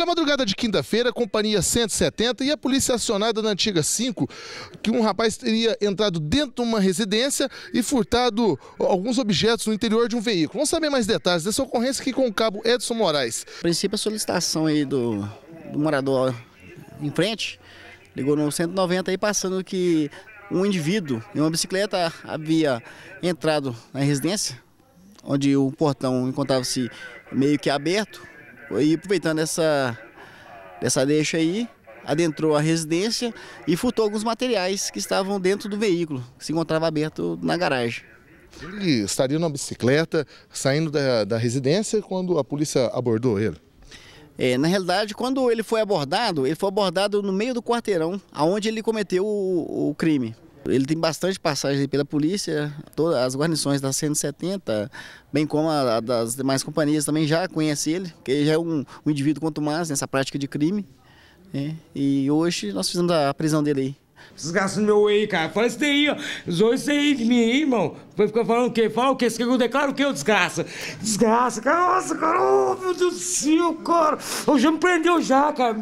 Olha, madrugada de quinta-feira, a Companhia 170 e a polícia acionada na antiga 5, que um rapaz teria entrado dentro de uma residência e furtado alguns objetos no interior de um veículo. Vamos saber mais detalhes dessa ocorrência aqui com o cabo Edson Moraes. A princípio, a solicitação aí do, do morador em frente ligou no 190 aí passando que um indivíduo em uma bicicleta havia entrado na residência, onde o portão encontrava-se meio que aberto, e aproveitando essa, essa deixa aí, adentrou a residência e furtou alguns materiais que estavam dentro do veículo, que se encontrava aberto na garagem. Ele estaria numa bicicleta saindo da, da residência quando a polícia abordou ele? É, na realidade, quando ele foi abordado, ele foi abordado no meio do quarteirão, aonde ele cometeu o, o crime. Ele tem bastante passagem pela polícia, todas as guarnições da 170, bem como a, a das demais companhias também já conhece ele, porque ele já é um, um indivíduo mais nessa prática de crime. Né? E hoje nós fizemos a prisão dele aí. Desgraça no meu aí, cara. Fala isso daí, ó. Zoa isso aí de mim aí, irmão. Foi ficar falando o quê? Fala o quê? Você quer que eu declaro o quê, desgraça? Desgraça, cara. Nossa, cara. Oh, meu Deus do céu, cara. Eu já me prendeu já, cara.